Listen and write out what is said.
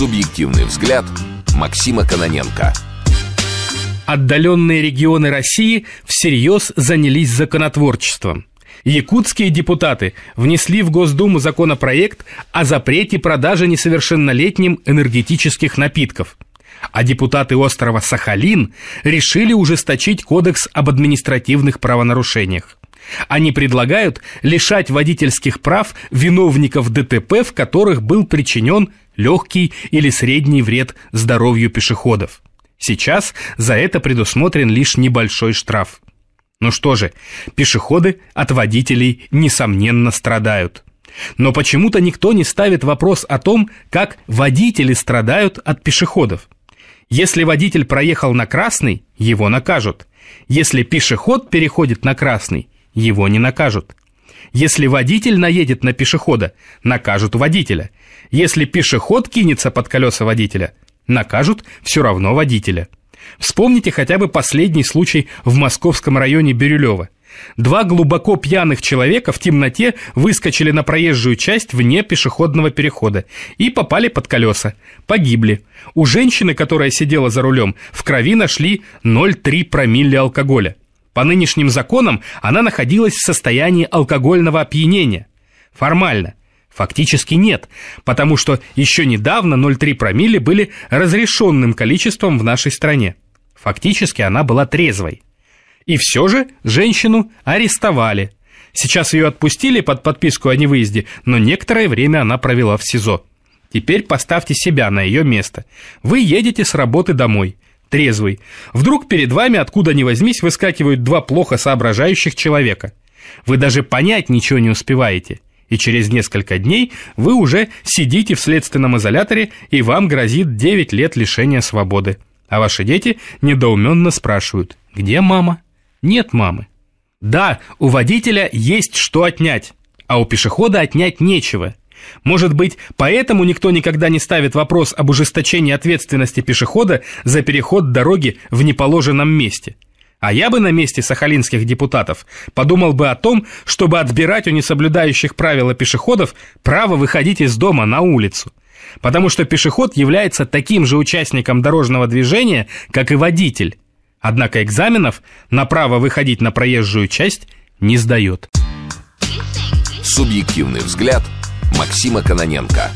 Субъективный взгляд Максима Каноненко. Отдаленные регионы России всерьез занялись законотворчеством. Якутские депутаты внесли в Госдуму законопроект о запрете продажи несовершеннолетним энергетических напитков. А депутаты острова Сахалин решили ужесточить кодекс об административных правонарушениях. Они предлагают лишать водительских прав виновников ДТП, в которых был причинен легкий или средний вред здоровью пешеходов. Сейчас за это предусмотрен лишь небольшой штраф. Ну что же, пешеходы от водителей несомненно страдают. Но почему-то никто не ставит вопрос о том, как водители страдают от пешеходов. Если водитель проехал на красный, его накажут. Если пешеход переходит на красный, его не накажут. Если водитель наедет на пешехода, накажут водителя. Если пешеход кинется под колеса водителя, накажут все равно водителя. Вспомните хотя бы последний случай в московском районе Бирюлева. Два глубоко пьяных человека в темноте выскочили на проезжую часть вне пешеходного перехода и попали под колеса. Погибли. У женщины, которая сидела за рулем, в крови нашли 0,3 промилле алкоголя. По нынешним законам она находилась в состоянии алкогольного опьянения. Формально. Фактически нет, потому что еще недавно 0,3 промилле были разрешенным количеством в нашей стране. Фактически она была трезвой. И все же женщину арестовали. Сейчас ее отпустили под подписку о невыезде, но некоторое время она провела в СИЗО. Теперь поставьте себя на ее место. Вы едете с работы домой – трезвый. Вдруг перед вами, откуда ни возьмись, выскакивают два плохо соображающих человека. Вы даже понять ничего не успеваете. И через несколько дней вы уже сидите в следственном изоляторе, и вам грозит 9 лет лишения свободы. А ваши дети недоуменно спрашивают, где мама? Нет мамы. Да, у водителя есть что отнять, а у пешехода отнять нечего – может быть, поэтому никто никогда не ставит вопрос об ужесточении ответственности пешехода за переход дороги в неположенном месте. А я бы на месте сахалинских депутатов подумал бы о том, чтобы отбирать у несоблюдающих правила пешеходов право выходить из дома на улицу. Потому что пешеход является таким же участником дорожного движения, как и водитель. Однако экзаменов на право выходить на проезжую часть не сдает. Субъективный взгляд – Максима Кононенко.